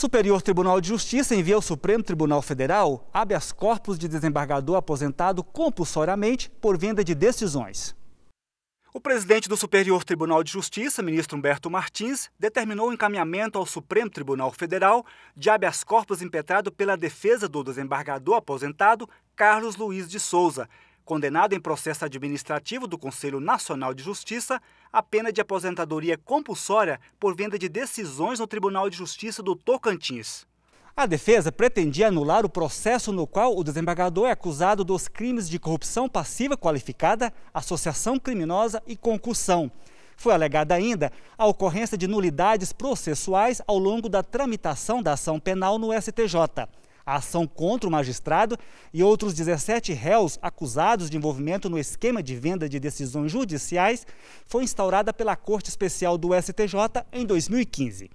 Superior Tribunal de Justiça envia ao Supremo Tribunal Federal habeas corpus de desembargador aposentado compulsoriamente por venda de decisões. O presidente do Superior Tribunal de Justiça, ministro Humberto Martins, determinou o encaminhamento ao Supremo Tribunal Federal de habeas corpus impetrado pela defesa do desembargador aposentado Carlos Luiz de Souza, condenado em processo administrativo do Conselho Nacional de Justiça a pena de aposentadoria compulsória por venda de decisões no Tribunal de Justiça do Tocantins. A defesa pretendia anular o processo no qual o desembargador é acusado dos crimes de corrupção passiva qualificada, associação criminosa e concussão. Foi alegada ainda a ocorrência de nulidades processuais ao longo da tramitação da ação penal no STJ a ação contra o magistrado e outros 17 réus acusados de envolvimento no esquema de venda de decisões judiciais foi instaurada pela Corte Especial do STJ em 2015.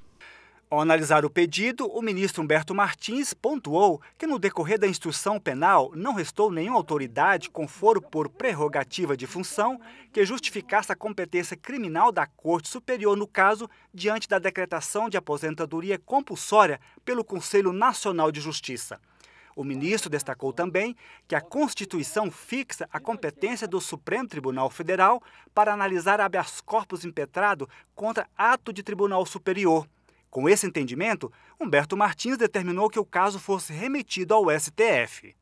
Ao analisar o pedido, o ministro Humberto Martins pontuou que, no decorrer da instrução penal, não restou nenhuma autoridade com foro por prerrogativa de função que justificasse a competência criminal da Corte Superior no caso, diante da decretação de aposentadoria compulsória pelo Conselho Nacional de Justiça. O ministro destacou também que a Constituição fixa a competência do Supremo Tribunal Federal para analisar habeas corpus impetrado contra ato de tribunal superior. Com esse entendimento, Humberto Martins determinou que o caso fosse remetido ao STF.